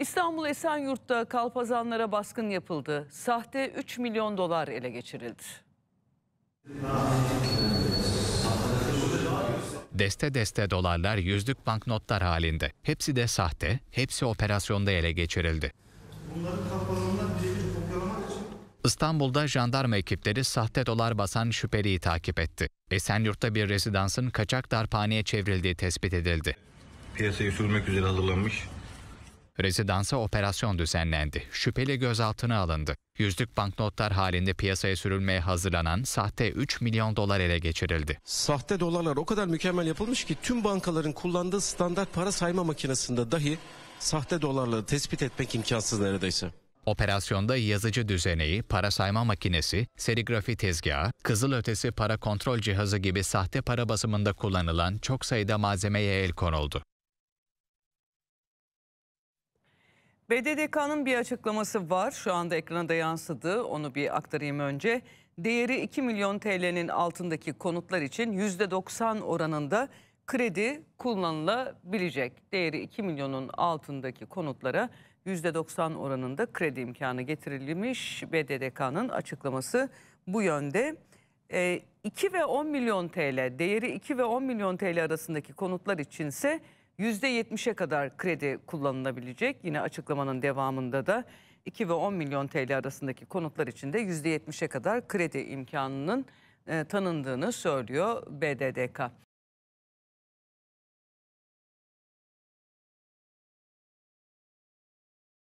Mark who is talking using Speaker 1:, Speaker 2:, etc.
Speaker 1: İstanbul Esenyurt'ta kalpazanlara baskın yapıldı. Sahte 3 milyon dolar ele geçirildi.
Speaker 2: Deste deste dolarlar yüzlük banknotlar halinde. Hepsi de sahte, hepsi operasyonda ele geçirildi. İstanbul'da jandarma ekipleri sahte dolar basan şüpheliyi takip etti. Esenyurt'ta bir rezidansın kaçak darphaneye çevrildiği tespit edildi. Piyasaya sürmek üzere hazırlanmış Rezidansa operasyon düzenlendi. Şüpheli gözaltına alındı. Yüzlük banknotlar halinde piyasaya sürülmeye hazırlanan sahte 3 milyon dolar ele geçirildi. Sahte
Speaker 1: dolarlar o kadar mükemmel yapılmış ki tüm bankaların kullandığı standart para sayma makinesinde dahi sahte dolarları tespit etmek imkansız neredeyse.
Speaker 2: Operasyonda yazıcı düzeneği, para sayma makinesi, serigrafi tezgahı, kızılötesi para kontrol cihazı gibi sahte para basımında kullanılan çok sayıda malzemeye el konuldu.
Speaker 1: BDDK'nın bir açıklaması var. Şu anda ekrana da yansıdı. Onu bir aktarayım önce. Değeri 2 milyon TL'nin altındaki konutlar için %90 oranında kredi kullanılabilecek. Değeri 2 milyonun altındaki konutlara %90 oranında kredi imkanı getirilmiş. BDDK'nın açıklaması bu yönde. E, 2 ve 10 milyon TL, değeri 2 ve 10 milyon TL arasındaki konutlar içinse ise %70'e kadar kredi kullanılabilecek. Yine açıklamanın devamında da 2 ve 10 milyon TL arasındaki konutlar için de %70'e kadar kredi imkanının e, tanındığını söylüyor BDDK.